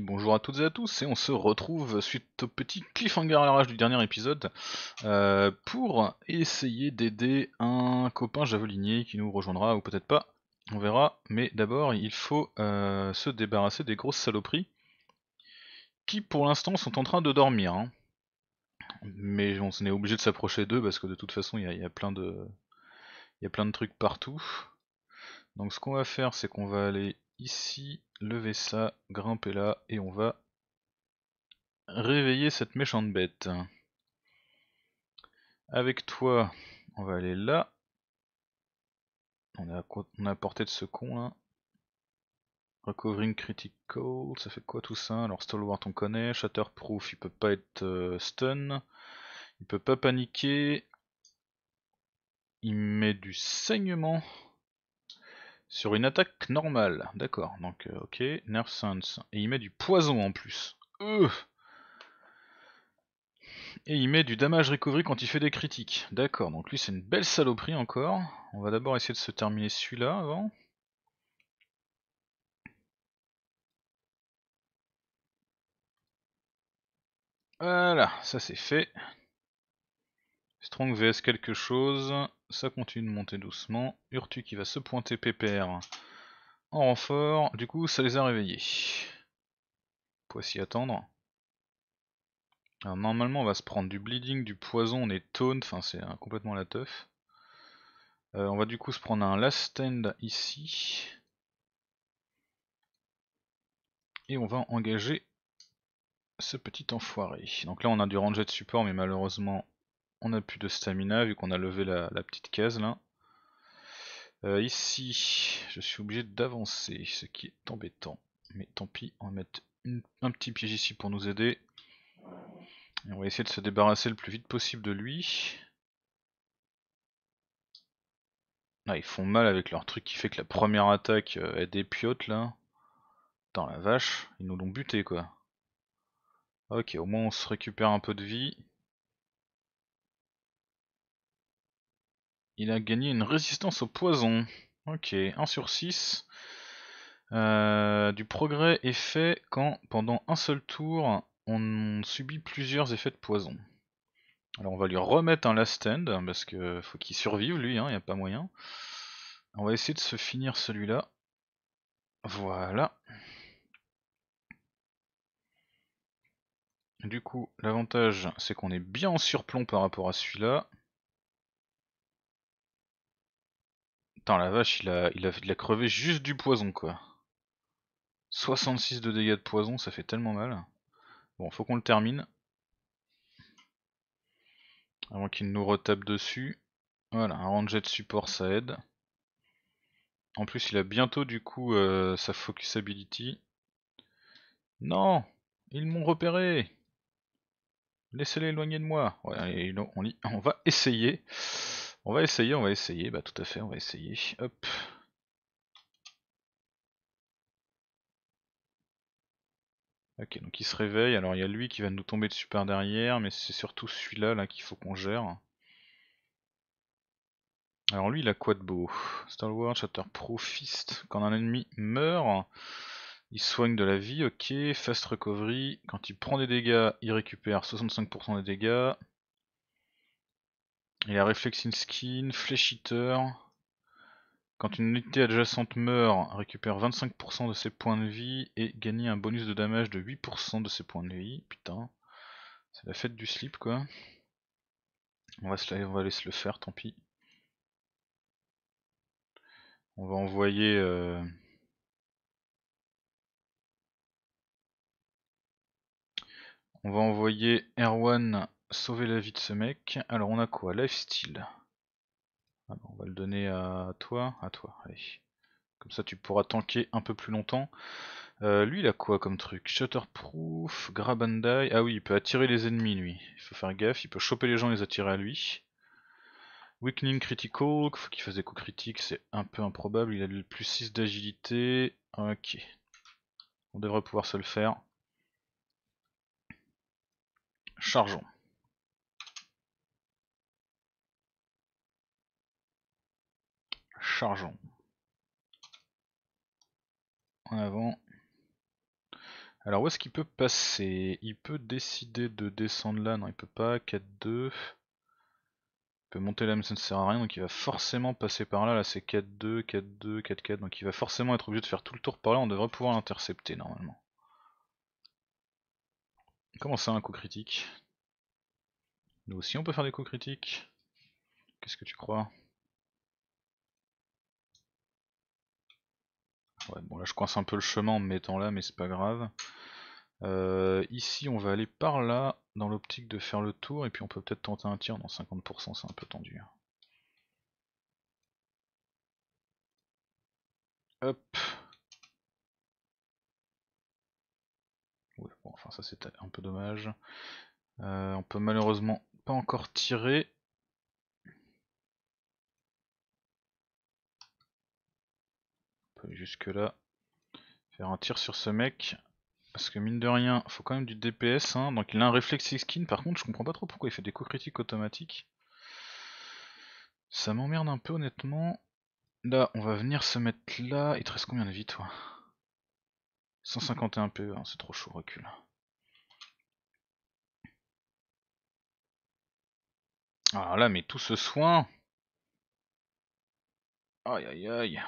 bonjour à toutes et à tous, et on se retrouve suite au petit cliffhanger à l'arrache du dernier épisode euh, pour essayer d'aider un copain javelinier qui nous rejoindra ou peut-être pas, on verra. Mais d'abord, il faut euh, se débarrasser des grosses saloperies qui pour l'instant sont en train de dormir. Hein. Mais on est obligé de s'approcher d'eux parce que de toute façon, il plein de il y a plein de trucs partout. Donc ce qu'on va faire, c'est qu'on va aller ici levez ça, grimpez là, et on va réveiller cette méchante bête. Avec toi, on va aller là. On a est portée de ce con là. Recovering critical, ça fait quoi tout ça Alors Stalwart on connaît, Shatterproof il peut pas être euh, stun, il peut pas paniquer, il met du saignement, sur une attaque normale, d'accord, donc euh, ok, Nerf Sense. Et il met du poison en plus. Euh et il met du damage recovery quand il fait des critiques. D'accord, donc lui c'est une belle saloperie encore. On va d'abord essayer de se terminer celui-là avant. Voilà, ça c'est fait. Strong vs quelque chose ça continue de monter doucement. Urtu qui va se pointer PPR en renfort, du coup ça les a réveillés. peut s'y attendre. normalement on va se prendre du bleeding, du poison, on est taunt, enfin c'est hein, complètement la teuf. Euh, on va du coup se prendre un last stand ici. Et on va engager ce petit enfoiré. Donc là on a du ranger de support mais malheureusement on n'a plus de stamina vu qu'on a levé la, petite case là. Euh, ici, je suis obligé d'avancer, ce qui est embêtant. Mais tant pis, on va mettre un petit piège ici pour nous aider. on va essayer de se débarrasser le plus vite possible de lui. Ah, ils font mal avec leur truc qui fait que la première attaque euh, est des piottes là. Dans la vache, ils nous l'ont buté quoi. Ok, au moins on se récupère un peu de vie. Il a gagné une résistance au poison. Ok, 1 sur 6. Euh, du progrès est fait quand, pendant un seul tour, on subit plusieurs effets de poison. Alors on va lui remettre un last stand, parce que faut qu'il survive lui, hein, il n'y a pas moyen. On va essayer de se finir celui-là. Voilà. Du coup, l'avantage, c'est qu'on est bien en surplomb par rapport à celui-là. Putain, la vache, il a, il, a, crevé juste du poison, quoi. 66 de dégâts de poison, ça fait tellement mal. Bon, faut qu'on le termine. Avant qu'il nous retape dessus. Voilà, un ranger de support, ça aide. En plus, il a bientôt, du coup, euh, sa focus ability. Non Ils m'ont repéré Laissez-les éloigner de moi. on va essayer. On va essayer, on va essayer, bah tout à fait, on va essayer. Hop. Ok, donc il se réveille, alors il y a lui qui va nous tomber dessus par derrière, mais c'est surtout celui-là qu'il faut qu'on gère. Alors lui il a quoi de beau Stalwart, Shatter Pro, Fist. Quand un ennemi meurt, il soigne de la vie, ok, fast recovery. Quand il prend des dégâts, il récupère 65% des dégâts. Il a in Skin, Fléchiteur. Quand une unité adjacente meurt, récupère 25% de ses points de vie et gagne un bonus de damage de 8% de ses points de vie. Putain, c'est la fête du slip quoi. On va, laisser le faire, tant pis. On va envoyer... Euh, on va envoyer Erwan sauver la vie de ce mec. Alors on a quoi Lifestyle. Ah bah, on va le donner à toi, à toi, Comme ça tu pourras tanker un peu plus longtemps. Euh, lui il a quoi comme truc Shutterproof, grab and die. Ah oui, il peut attirer les ennemis lui. Il faut faire gaffe, il peut choper les gens et les attirer à lui. Weakening critical, faut qu'il fasse des coups critiques, c'est un peu improbable. Il a le plus 6 d'agilité. Ok. On devrait pouvoir se le faire. Chargeons. chargeons. En avant. Alors où est-ce qu'il peut passer Il peut décider de descendre là, non il peut pas, 4-2. Il peut monter là mais ça ne sert à rien, donc il va forcément passer par là, là c'est 4-2, 4-2, 4-4, donc il va forcément être obligé de faire tout le tour par là, on devrait pouvoir l'intercepter normalement. Comment ça un coup critique Nous aussi on peut faire des coups critiques Qu'est-ce que tu crois bon là je coince un peu le chemin en me mettant là, mais c'est pas grave. Euh, ici on va aller par là, dans l'optique de faire le tour, et puis on peut peut-être tenter un tir, dans 50% c'est un peu tendu. Hein. Hop bon, enfin ça c'est un peu dommage. Euh, on peut malheureusement pas encore tirer, jusque là faire un tir sur ce mec parce que mine de rien faut quand même du DPS hein. donc il a un réflexe skin par contre je comprends pas trop pourquoi il fait des coups critiques automatiques ça m'emmerde un peu honnêtement là on va venir se mettre là Et te reste combien de vie toi 151 PE hein. c'est trop chaud recul alors là mais tout ce soin aïe aïe aïe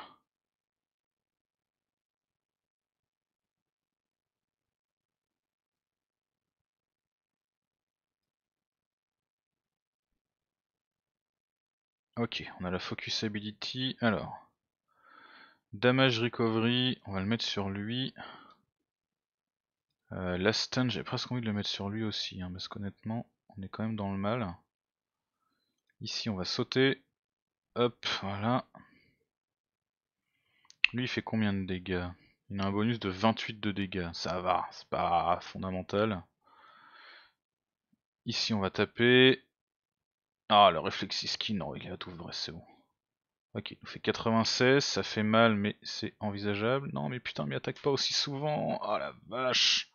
Ok, on a la focus ability. Alors, damage recovery, on va le mettre sur lui. Euh, la j'ai presque envie de le mettre sur lui aussi, hein, parce qu'honnêtement, on est quand même dans le mal. Ici, on va sauter. Hop, voilà. Lui, il fait combien de dégâts Il a un bonus de 28 de dégâts. Ça va, c'est pas fondamental. Ici, on va taper. Ah, le réflexe skin, non, il est à tout vrai, c'est bon. Ok, il nous fait 96, ça fait mal, mais c'est envisageable. Non, mais putain, mais attaque pas aussi souvent. oh, la vache.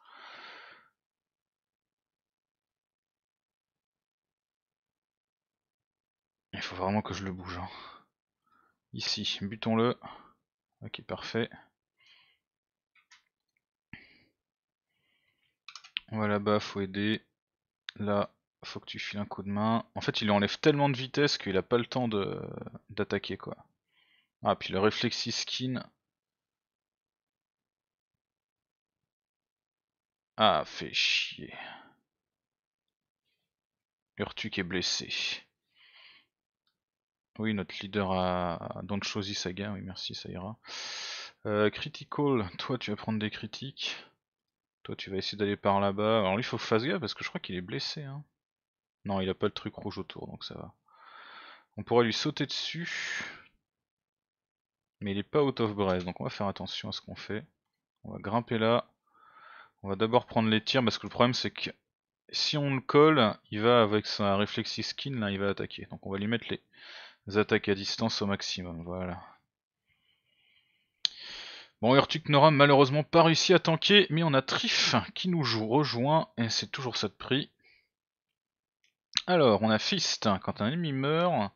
Il faut vraiment que je le bouge. Hein. Ici, butons-le. Ok, parfait. On va là-bas, faut aider. Là, faut que tu files un coup de main. En fait, il lui enlève tellement de vitesse qu'il a pas le temps d'attaquer quoi. Ah, puis le réflexis skin. Ah, fait chier. Urtuk est blessé. Oui, notre leader a Don't sa Saga, oui merci, ça ira. Euh, critical, toi tu vas prendre des critiques. Toi tu vas essayer d'aller par là-bas. Alors lui il faut que fasse gaffe parce que je crois qu'il est blessé. Hein. Non, il a pas le truc rouge autour, donc ça va. On pourrait lui sauter dessus. Mais il n'est pas out of breath, donc on va faire attention à ce qu'on fait. On va grimper là. On va d'abord prendre les tirs, parce que le problème c'est que si on le colle, il va avec sa reflexi skin, là, il va attaquer. Donc on va lui mettre les, attaques à distance au maximum, voilà. Bon, Urtuk n'aura malheureusement pas réussi à tanker, mais on a Trif qui nous rejoint, et c'est toujours ça de prix. Alors, on a Fist. Hein, quand un ennemi meurt,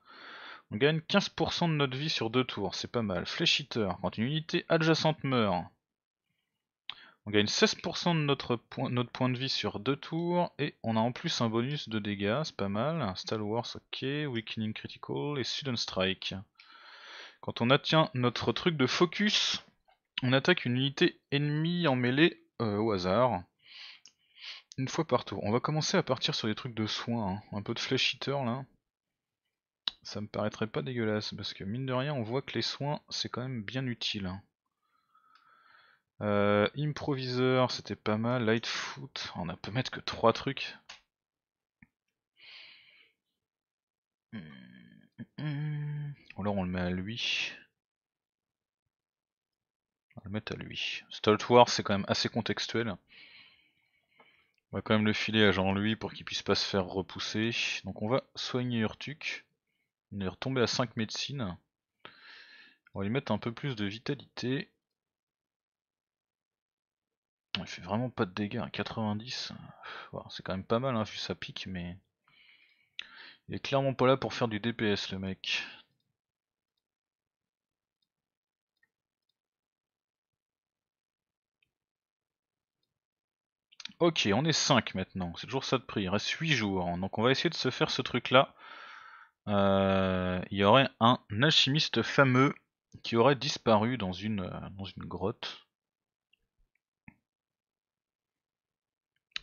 on gagne 15% de notre vie sur deux tours. C'est pas mal. Fléchiteur. Quand une unité adjacente meurt, on gagne 16% de notre, point, de vie sur deux tours. Et on a en plus un bonus de dégâts. C'est pas mal. Star Wars, ok. Weakening Critical et Sudden Strike. Quand on attient notre truc de focus, on attaque une unité ennemie en mêlée euh, au hasard. Une fois partout, On va commencer à partir sur des trucs de soins. Hein. Un peu de flesh là. Ça me paraîtrait pas dégueulasse parce que mine de rien on voit que les soins c'est quand même bien utile. Hein. Euh, improviseur c'était pas mal. Lightfoot, on a peut mettre que 3 trucs. Ou alors on le met à lui. On va le mettre à lui. Stolt War c'est quand même assez contextuel. On va quand même le filer à Jean-Louis pour qu'il puisse pas se faire repousser. Donc on va soigner Urtuk. Il est retombé à 5 médecines. On va lui mettre un peu plus de vitalité. Il fait vraiment pas de dégâts, 90. Hein. C'est quand même pas mal, hein, vu sa pique, mais... Il est clairement pas là pour faire du DPS, le mec. Ok, on est 5 maintenant. C'est toujours ça de prix. Il reste 8 jours. Donc on va essayer de se faire ce truc-là. Euh, il y aurait un alchimiste fameux qui aurait disparu dans une, euh, dans une grotte.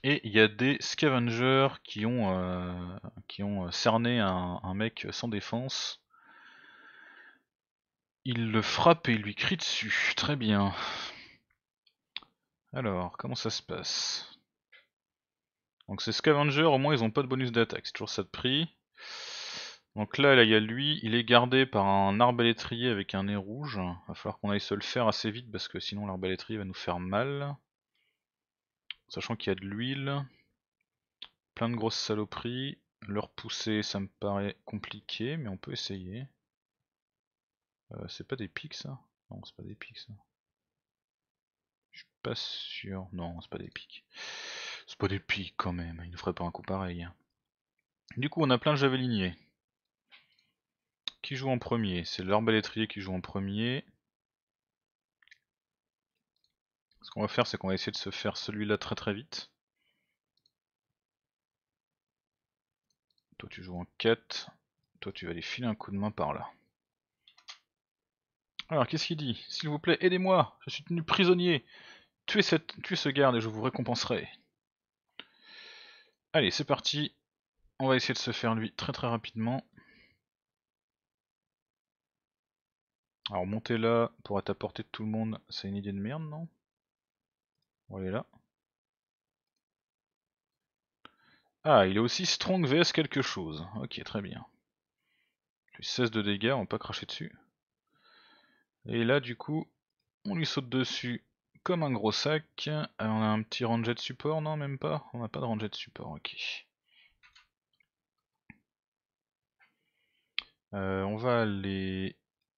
Et il y a des scavengers qui ont, euh, qui ont cerné un, mec sans défense. Il le frappe et lui crie dessus. Très bien. Alors, comment ça se passe donc c'est Scavenger, au moins ils ont pas de bonus d'attaque, c'est toujours ça de prix. Donc là, il y a lui, il est gardé par un arbalétrier avec un nez rouge. va falloir qu'on aille se le faire assez vite parce que sinon l'arbalétrier va nous faire mal. Sachant qu'il y a de l'huile, plein de grosses saloperies. Leur repousser, ça me paraît compliqué, mais on peut essayer. Euh, c'est pas des pics ça Non, c'est pas des pics ça. Je suis pas sûr. Non, c'est pas des pics. C'est pas des pics quand même, il ne ferait pas un coup pareil. Hein. Du coup, on a plein de javeliniers. Qui joue en premier C'est l'arbalétrier qui joue en premier. Ce qu'on va faire, c'est qu'on va essayer de se faire celui-là très très vite. Toi tu joues en quête, Toi tu vas aller filer un coup de main par là. Alors qu'est-ce qu'il dit S'il vous plaît, aidez-moi, je suis tenu prisonnier. cette, tuez ce garde et je vous récompenserai. Allez, c'est parti. On va essayer de se faire lui très très rapidement. Alors monter là pour être à portée de tout le monde, c'est une idée de merde, non On est là. Ah, il est aussi strong vs quelque chose. Ok, très bien. lui 16 de dégâts, on va pas cracher dessus. Et là, du coup, on lui saute dessus comme un gros sac. Euh, on a un petit ranger de support, non même pas On n'a pas de ranger de support, ok. Euh, on va aller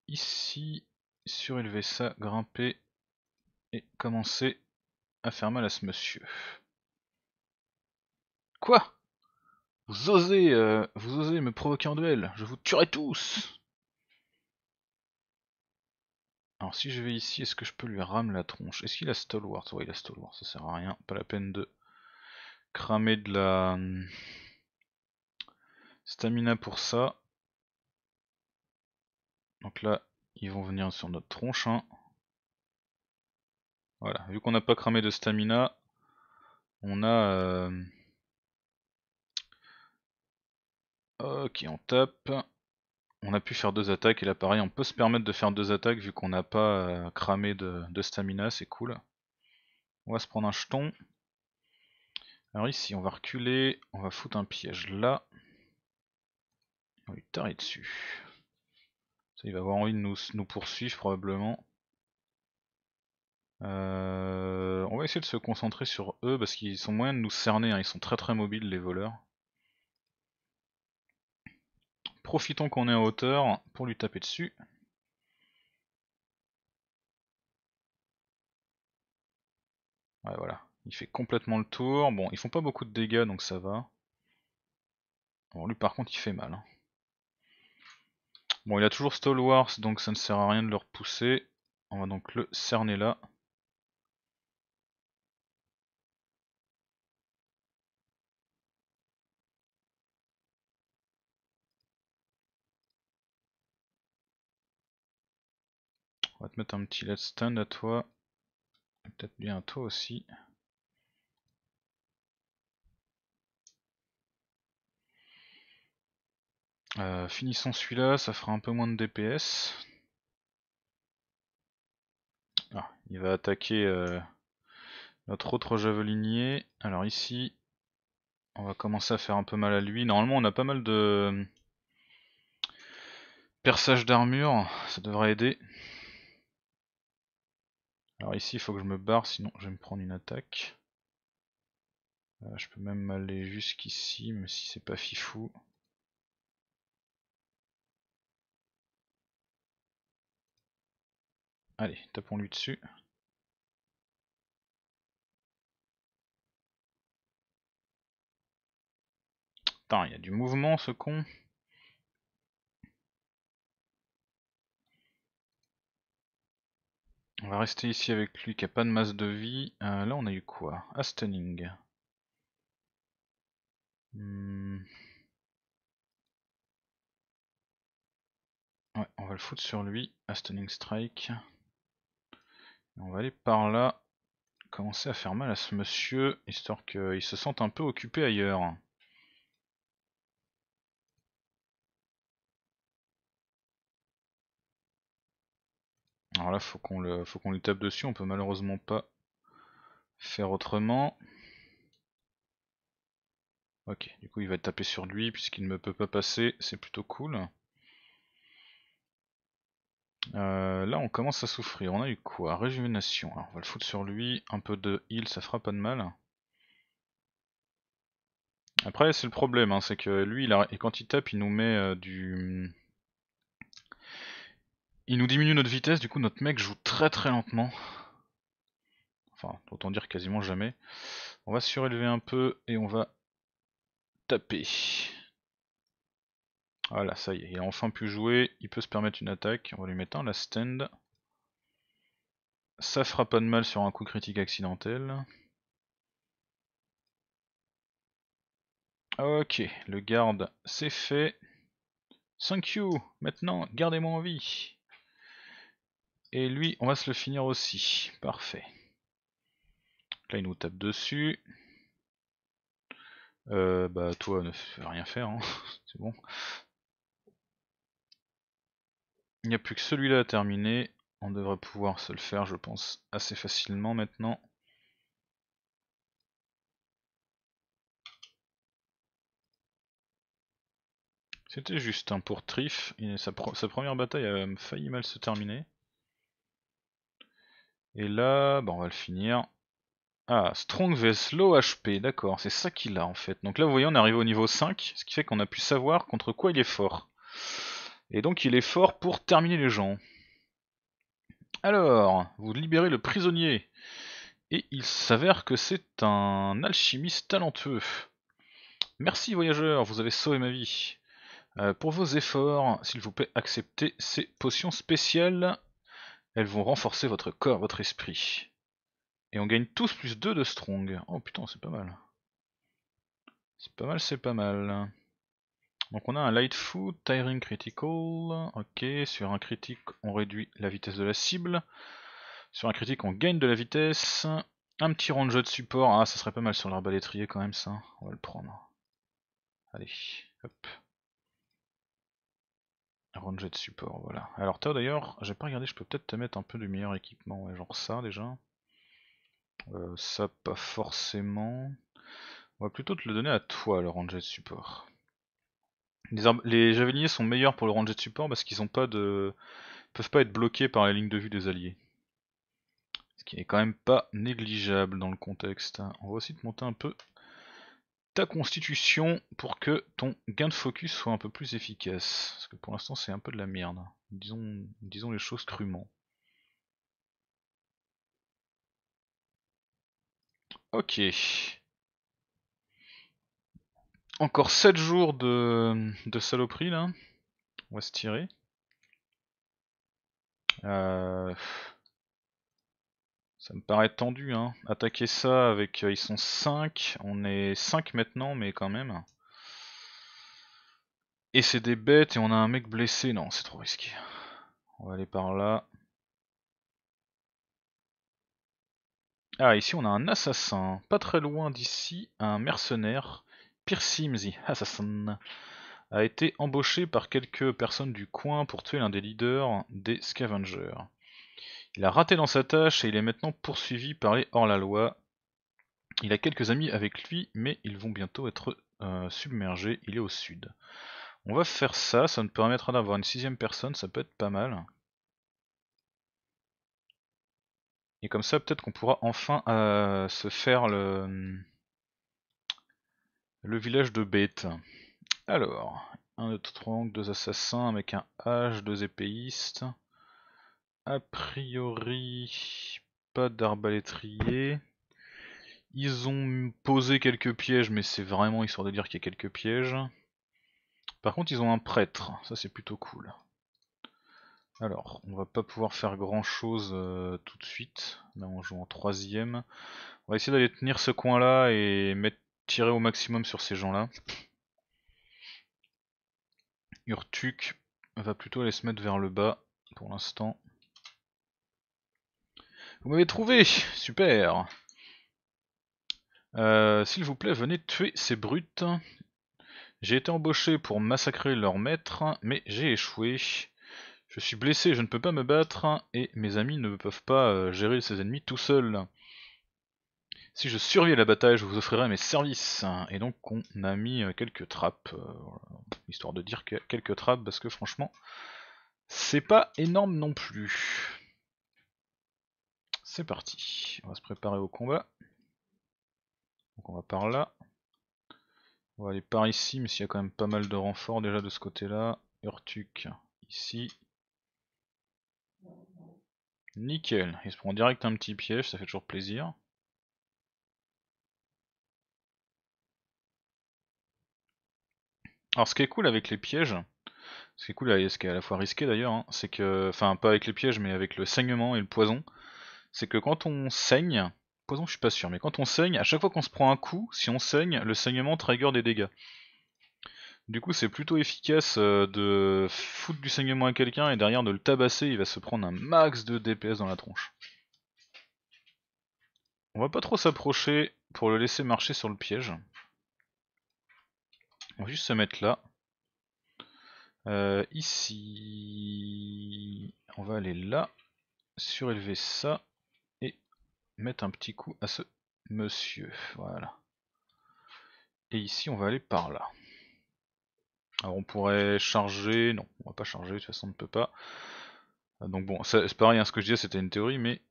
ici, surélever ça, grimper et commencer à faire mal à ce monsieur. Quoi Vous osez, euh, vous osez me provoquer en duel Je vous tuerai tous alors si je vais ici, est-ce que je peux lui rame la tronche Est-ce qu'il a stalwart Oui il a stalwart, ça sert à rien. Pas la peine de cramer de la hmm, stamina pour ça. Donc là, ils vont venir sur notre tronche. Hein. Voilà, vu qu'on n'a pas cramé de stamina, on a... Euh, ok, on tape on a pu faire deux attaques et là pareil on peut se permettre de faire deux attaques vu qu'on n'a pas euh, cramé de, stamina, c'est cool. On va se prendre un jeton. Alors ici on va reculer, on va foutre un piège là. On va lui tarer dessus. il va avoir envie de nous, nous poursuivre probablement. Euh, on va essayer de se concentrer sur eux parce qu'ils sont moyens de nous cerner, hein. ils sont très très mobiles les voleurs. Profitons qu'on est en hauteur pour lui taper dessus. voilà. Il fait complètement le tour. Bon, ils font pas beaucoup de dégâts, donc ça va. Bon, lui par contre, il fait mal. Hein. Bon, il a toujours Stalwars, donc ça ne sert à rien de le repousser. On va donc le cerner là. On va te mettre un petit let's stand à toi. Peut-être bien à toi aussi. Euh, finissons celui-là, ça fera un peu moins de DPS. Ah, il va attaquer euh, notre autre javelinier. Alors ici, on va commencer à faire un peu mal à lui. Normalement on a pas mal de perçage d'armure, ça devrait aider. Alors ici, il faut que je me barre, sinon je vais me prendre une attaque. Euh, je peux même aller jusqu'ici, même si c'est pas fifou. Allez, tapons-lui dessus. Putain, il y a du mouvement ce con. On va rester ici avec lui qui a pas de masse de vie. Euh, là on a eu quoi Astoning. Hmm. Ouais, on va le foutre sur lui. Astoning Strike. on va aller par là. Commencer à faire mal à ce monsieur, histoire qu'il se sente un peu occupé ailleurs. Alors là, faut qu'on le, faut qu'on lui tape dessus. On peut malheureusement pas faire autrement. Ok, du coup il va taper sur lui puisqu'il ne me peut pas passer, c'est plutôt cool. Euh, là on commence à souffrir, on a eu quoi Réjuvénation, Alors, on va le foutre sur lui, un peu de heal ça fera pas de mal. Après c'est le problème, hein, c'est que lui et quand il tape il nous met euh, du... Il nous diminue notre vitesse, du coup notre mec joue très très lentement. Enfin, autant dire quasiment jamais. On va surélever un peu et on va taper. Voilà, ça y est, il a enfin pu jouer, il peut se permettre une attaque. On va lui mettre un la stand. Ça fera pas de mal sur un coup critique accidentel. Ok, le garde c'est fait. Thank you, maintenant gardez-moi en vie. Et lui, on va se le finir aussi. Parfait. Là, il nous tape dessus. Euh, bah, toi, ne fais rien faire, hein. c'est bon. Il n'y a plus que celui-là à terminer. On devrait pouvoir se le faire, je pense, assez facilement maintenant. C'était juste un hein, pour Trif. Sa, sa, première bataille a failli mal se terminer. Et là, bah, on va le finir. Ah, Strong Low HP, d'accord, c'est ça qu'il a en fait. Donc là, vous voyez, on est arrivé au niveau 5, ce qui fait qu'on a pu savoir contre quoi il est fort. Et donc il est fort pour terminer les gens. Alors, vous libérez le prisonnier. Et il s'avère que c'est un alchimiste talentueux. Merci voyageur, vous avez sauvé ma vie. Euh, pour vos efforts, s'il vous plaît, acceptez ces potions spéciales elles vont renforcer votre corps, votre esprit. Et on gagne tous plus 2 de strong. Oh putain, c'est pas mal. C'est pas mal, c'est pas mal. Donc on a un light foot, tiring critical. Ok, sur un critique on réduit la vitesse de la cible. Sur un critique on gagne de la vitesse. Un petit jeu de support. Ah, ça serait pas mal sur l'arbalétrier quand même ça. On va le prendre. Allez, hop ranger de support, voilà. Alors toi d'ailleurs, j'ai pas regardé, je peux peut-être te mettre un peu du meilleur équipement, genre ça déjà. Euh, ça pas forcément. On va plutôt te le donner à toi le ranger de support. Les, les sont meilleurs pour le ranger de support parce qu'ils ont pas de. peuvent pas être bloqués par les lignes de vue des alliés. Ce qui est quand même pas négligeable dans le contexte. Hein. On va aussi te monter un peu ta constitution pour que ton gain de focus soit un peu plus efficace. Parce que pour l'instant c'est un peu de la merde. Disons, disons les choses crûment. Ok. Encore 7 jours de, de saloperie là. On va se tirer. Euh... Ça me paraît tendu, hein. Attaquer ça avec... Euh, ils sont 5, on est 5 maintenant, mais quand même. Et c'est des bêtes, et on a un mec blessé. Non, c'est trop risqué. On va aller par là. Ah, ici on a un assassin. Pas très loin d'ici, un mercenaire. Pirsimzi, assassin, a été embauché par quelques personnes du coin pour tuer l'un des leaders des scavengers. Il a raté dans sa tâche et il est maintenant poursuivi par les hors-la-loi. Il a quelques amis avec lui, mais ils vont bientôt être euh, submergés. Il est au sud. On va faire ça, ça nous permettra d'avoir une sixième personne, ça peut être pas mal. Et comme ça, peut-être qu'on pourra enfin euh, se faire le, le village de bêtes. Alors, un autre tronc, deux assassins, avec un H, deux épéistes. A priori, pas d'arbalétrier. Ils ont posé quelques pièges, mais c'est vraiment histoire de dire qu'il y a quelques pièges. Par contre, ils ont un prêtre, ça c'est plutôt cool. Alors, on va pas pouvoir faire grand chose euh, tout de suite. Là, on joue en troisième. On va essayer d'aller tenir ce coin-là et tirer au maximum sur ces gens-là. Urtuk va plutôt aller se mettre vers le bas pour l'instant. Vous m'avez trouvé Super euh, S'il vous plaît, venez tuer ces brutes. J'ai été embauché pour massacrer leur maître, mais j'ai échoué. Je suis blessé, je ne peux pas me battre, et mes amis ne peuvent pas euh, gérer ces ennemis tout seuls. Si je survis à la bataille, je vous offrirai mes services. Et donc on a mis euh, quelques trappes, histoire de dire quelques trappes, parce que franchement, c'est pas énorme non plus. C'est parti, on va se préparer au combat. Donc on va par là. On va aller par ici, mais s'il y a quand même pas mal de renforts déjà de ce côté-là. Urtuk ici. Nickel, il se prend direct un petit piège, ça fait toujours plaisir. Alors ce qui est cool avec les pièges, ce qui est cool et ce qui est à la fois risqué d'ailleurs, hein, c'est que, enfin pas avec les pièges mais avec le saignement et le poison, c'est que quand on saigne, poison je suis pas sûr, mais quand on saigne, à chaque fois qu'on se prend un coup, si on saigne, le saignement trigger des dégâts. Du coup, c'est plutôt efficace euh, de foutre du saignement à quelqu'un et derrière de le tabasser, il va se prendre un max de DPS dans la tronche. On va pas trop s'approcher pour le laisser marcher sur le piège. On va juste se mettre là. Euh, ici, on va aller là, surélever ça, mettre un petit coup à ce monsieur. Voilà. Et ici, on va aller par là. Alors on pourrait charger, non, on va pas charger, de toute façon on ne peut pas. Euh, donc bon, c'est pareil, ce que je disais c'était une théorie, mais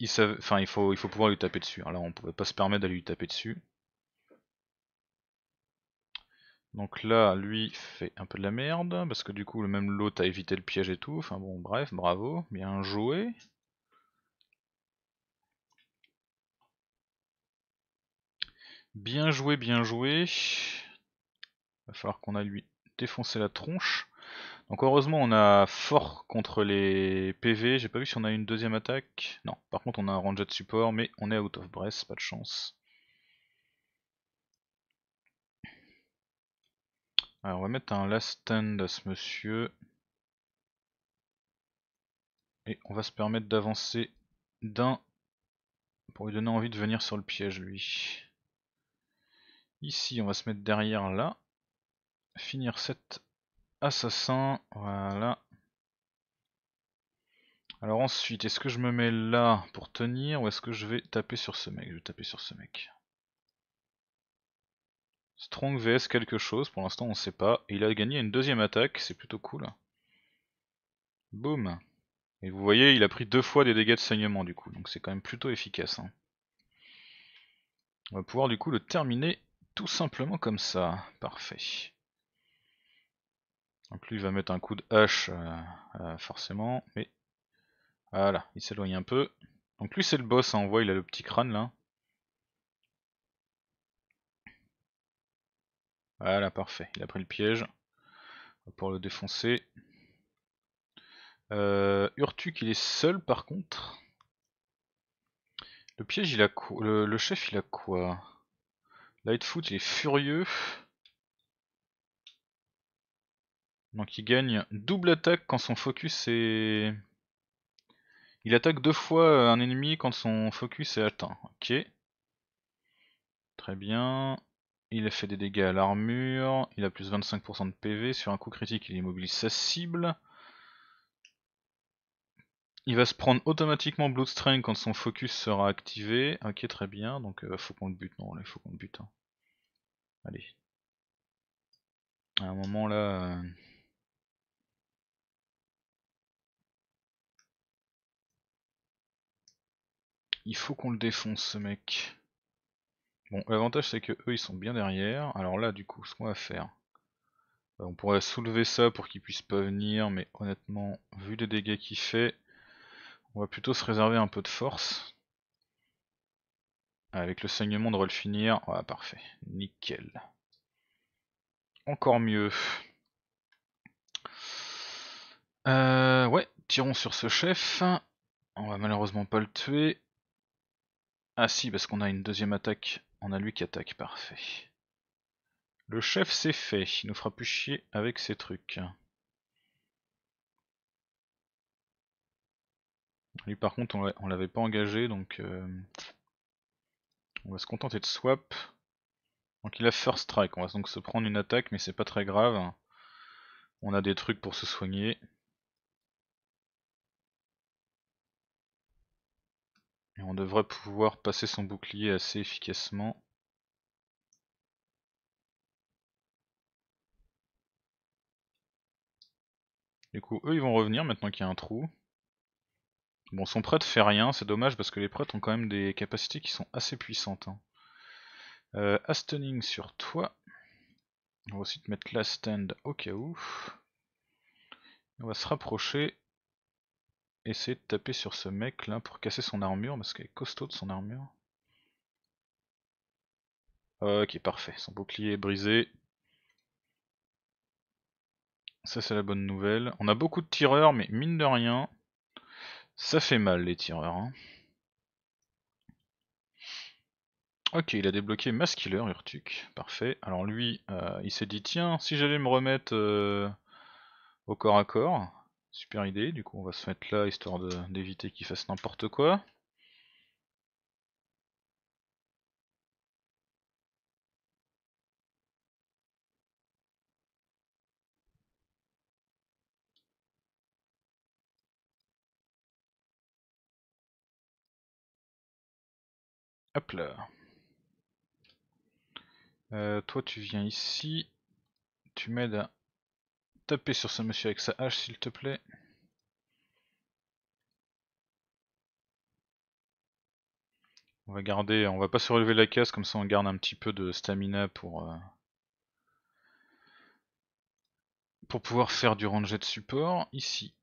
il, enfin, il, faut, il faut pouvoir lui taper dessus. Alors on on pouvait pas se permettre d'aller lui taper dessus. Donc là, lui fait un peu de la merde, parce que du coup, le même lot a évité le piège et tout. Enfin bon, bref, bravo, bien joué. Bien joué, bien joué. Va falloir qu'on a lui défoncer la tronche. Donc heureusement on a fort contre les PV, j'ai pas vu si on a une deuxième attaque. Non, par contre on a un ranger de support, mais on est out of breath, pas de chance. Alors on va mettre un last stand à ce monsieur. Et on va se permettre d'avancer d'un pour lui donner envie de venir sur le piège lui. Ici, on va se mettre derrière là. Finir cet assassin. Voilà. Alors ensuite, est-ce que je me mets là pour tenir ou est-ce que je vais taper sur ce mec Je vais taper sur ce mec. Strong VS quelque chose, pour l'instant on ne sait pas. il a gagné une deuxième attaque, c'est plutôt cool. Boum. Et vous voyez, il a pris deux fois des dégâts de saignement du coup, donc c'est quand même plutôt efficace. Hein. On va pouvoir du coup le terminer tout simplement comme ça. Parfait. Donc lui il va mettre un coup de hache, euh, euh, forcément, mais... Voilà, il s'éloigne un peu. Donc lui c'est le boss, hein, on voit il a le petit crâne là. Voilà, parfait, il a pris le piège. Pour le défoncer. Euh, Urtuk il est seul par contre. Le piège il a quoi le chef il a quoi Lightfoot il est furieux. Donc il gagne double attaque quand son focus est... Il attaque deux fois euh, un ennemi quand son focus est atteint. Ok. Très bien. Il a fait des dégâts à l'armure. Il a plus 25% de PV. Sur un coup critique, il immobilise sa cible. Il va se prendre automatiquement Bloodstrain quand son focus sera activé. Ok, très bien. Donc euh, il faut qu'on le bute. Non, il faut qu'on le bute. Allez. À un moment là. Euh, il faut qu'on le défonce ce mec. Bon, l'avantage c'est que eux ils sont bien derrière. Alors là, du coup, ce qu'on va faire, euh, on pourrait soulever ça pour qu'il puisse pas venir, mais honnêtement, vu les dégâts qu'il fait, on va plutôt se réserver un peu de force. Avec le saignement, on devrait finir. Voilà, ah, parfait. Nickel. Encore mieux. Euh, ouais, tirons sur ce chef. On va malheureusement pas le tuer. Ah si, parce qu'on a une deuxième attaque. On a lui qui attaque, parfait. Le chef c'est fait, il nous fera plus chier avec ses trucs. Lui par contre on l'avait pas engagé donc... Euh, on va se contenter de swap. Donc il a first strike, on va donc se prendre une attaque, mais c'est pas très grave. On a des trucs pour se soigner. Et on devrait pouvoir passer son bouclier assez efficacement. Du coup, eux ils vont revenir maintenant qu'il y a un trou. Bon, son prêtre fait rien, c'est dommage parce que les prêtres ont quand même des capacités qui sont assez puissantes. Hein. Euh, Astoning sur toi. On va aussi te mettre la stand au cas où. On va se rapprocher. Essayer de taper sur ce mec là pour casser son armure parce qu'elle est costaud de son armure. Ok, parfait. Son bouclier est brisé. Ça, c'est la bonne nouvelle. On a beaucoup de tireurs, mais mine de rien, ça fait mal les tireurs. Hein. Ok, il a débloqué Maskiller, Urtuk. Parfait. Alors lui, euh, il s'est dit tiens, si j'allais me remettre euh, au corps à corps, super idée. Du coup, on va se mettre là histoire d'éviter qu'il fasse n'importe quoi. Hop là. Euh, toi, tu viens ici. Tu m'aides à taper sur ce monsieur avec sa hache, s'il te plaît. On va garder, on va pas surlever la case, comme ça on garde un petit peu de stamina pour, euh, pour pouvoir faire du ranger de support. Ici,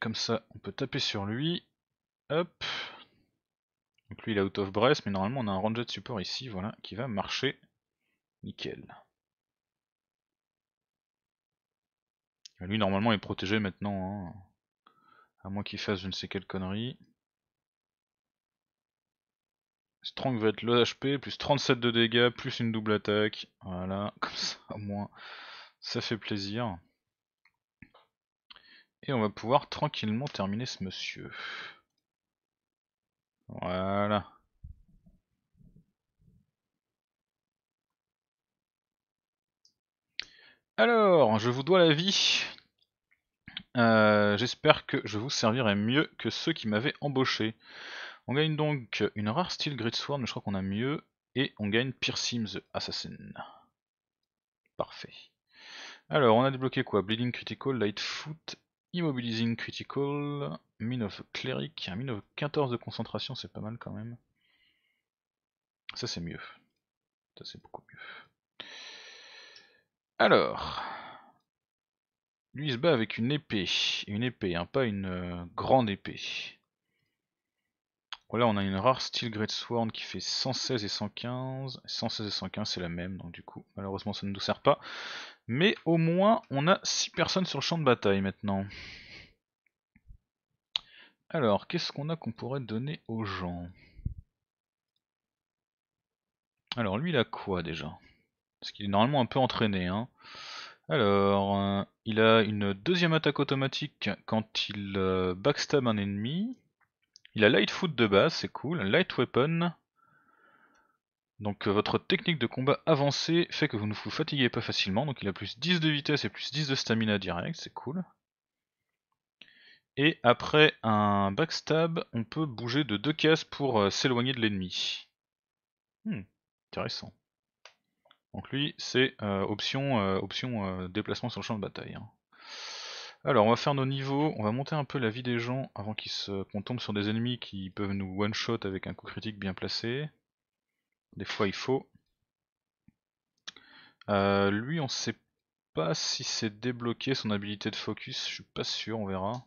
comme ça on peut taper sur lui. Hop, donc lui il est out of breath mais normalement on a un ranger de support ici, voilà, qui va marcher. Nickel. Bah, lui normalement il est protégé maintenant, hein. à moins qu'il fasse je ne sais quelle connerie. Strong va être le HP, plus 37 de dégâts, plus une double attaque. Voilà, comme ça au moins, ça fait plaisir. Et on va pouvoir tranquillement terminer ce monsieur. Voilà. Alors, je vous dois la vie. Euh, j'espère que je vous servirai mieux que ceux qui m'avaient embauché. On gagne donc une rare style Greatsword. mais je crois qu'on a mieux. Et on gagne Piercing the Assassin. Parfait. Alors, on a débloqué quoi Bleeding Critical, Lightfoot Immobilizing Critical, Mine of Cleric, un Mine of 14 de concentration, c'est pas mal quand même. Ça c'est mieux. Ça c'est beaucoup mieux. Alors. Lui il se bat avec une épée. Une épée, hein, pas une euh, grande épée. Voilà, on a une rare Steel Great Sword qui fait 116 et 115. 116 et 115 c'est la même, donc du coup malheureusement ça ne nous sert pas. Mais au moins, on a 6 personnes sur le champ de bataille maintenant. Alors, qu'est-ce qu'on a qu'on pourrait donner aux gens Alors, lui, il a quoi déjà Parce qu'il est normalement un peu entraîné. Hein. Alors, euh, il a une deuxième attaque automatique quand il euh, backstab un ennemi. Il a Light Foot de base, c'est cool. Light Weapon, donc euh, votre technique de combat avancée fait que vous ne vous fatiguez pas facilement, donc il a plus 10 de vitesse et plus 10 de stamina direct, c'est cool. Et après un backstab, on peut bouger de deux cases pour euh, s'éloigner de l'ennemi. Hmm, intéressant. Donc lui, c'est euh, option, déplacement sur le champ de bataille. Hein. Alors on va faire nos niveaux, on va monter un peu la vie des gens avant qu'on tombe sur des ennemis qui peuvent nous one-shot avec un coup critique bien placé. Des fois il faut. Euh, lui on sait pas si c'est débloqué son habilité de focus, je suis pas sûr, on verra.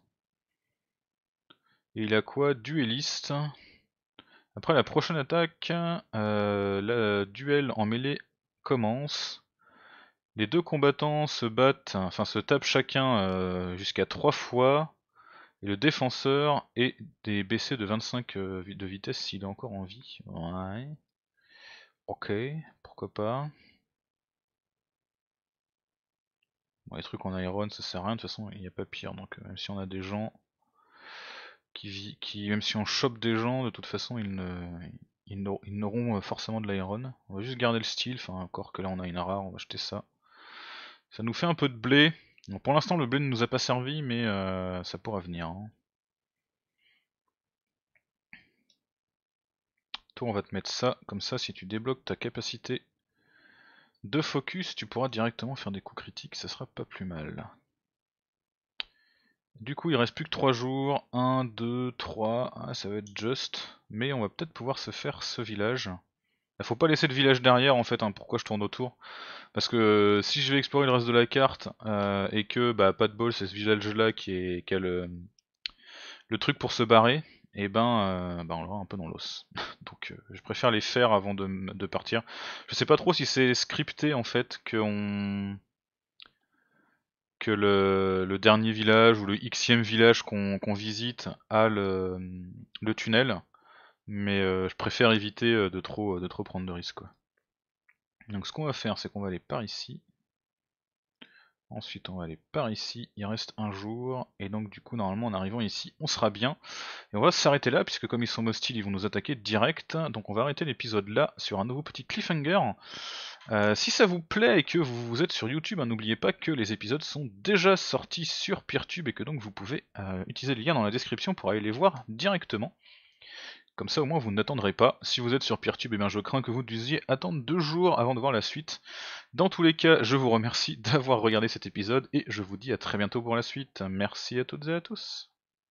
Et il a quoi Dueliste. Après la prochaine attaque, euh, le duel en mêlée commence. Les deux combattants se battent, enfin se tapent chacun euh, jusqu'à 3 fois. Et le défenseur est des de 25 de vitesse s'il est encore en vie. Ouais. Ok, pourquoi pas. les trucs en iron, ça sert à rien, de toute façon, il n'y a pas pire. Donc, euh, même si on a des gens qui, qui même si on chope des gens, de toute façon, ils n'auront euh, forcément de l'iron. On va juste garder le style, enfin encore que là on a une rare, on va acheter ça. Ça nous fait un peu de blé. pour l'instant le blé ne nous a pas servi, mais euh, ça pourra venir. Hein. on va te mettre ça, comme ça si tu débloques ta capacité de focus, tu pourras directement faire des coups critiques, ça sera pas plus mal. Du coup il reste plus que 3 jours, 1, 2, 3, ça va être juste, mais on va peut-être pouvoir se faire ce village. Il ah, faut pas laisser le village derrière en fait, hein. pourquoi je tourne autour Parce que euh, si je vais explorer le reste de la carte euh, et que bah pas de bol c'est ce village là qui, est, a le truc pour se barrer, et eh ben, euh, ben, on l'aura un peu dans l'os. Donc euh, je préfère les faire avant de, partir. Je sais pas trop si c'est scripté en fait que le, dernier village ou le xème village qu'on visite a le, tunnel, mais euh, je préfère éviter de trop de trop prendre de risques. Donc ce qu'on va faire, c'est qu'on va aller par ici. Ensuite, on va aller par ici. Il reste un jour. Et donc, du coup, normalement, en arrivant ici, on sera bien. Et on va s'arrêter là, puisque comme ils sont hostiles, ils vont nous attaquer direct. Donc, on va arrêter l'épisode là sur un nouveau petit cliffhanger. Euh, si ça vous plaît et que vous, êtes sur YouTube, hein, n'oubliez pas que les épisodes sont déjà sortis sur PeerTube et que donc vous pouvez euh, utiliser le lien dans la description pour aller les voir directement. Comme ça au moins vous n'attendrez pas. Si vous êtes sur Peertube, et eh bien, je crains que vous deviez attendre deux jours avant de voir la suite. Dans tous les cas, je vous remercie d'avoir regardé cet épisode et je vous dis à très bientôt pour la suite. Merci à toutes et à tous.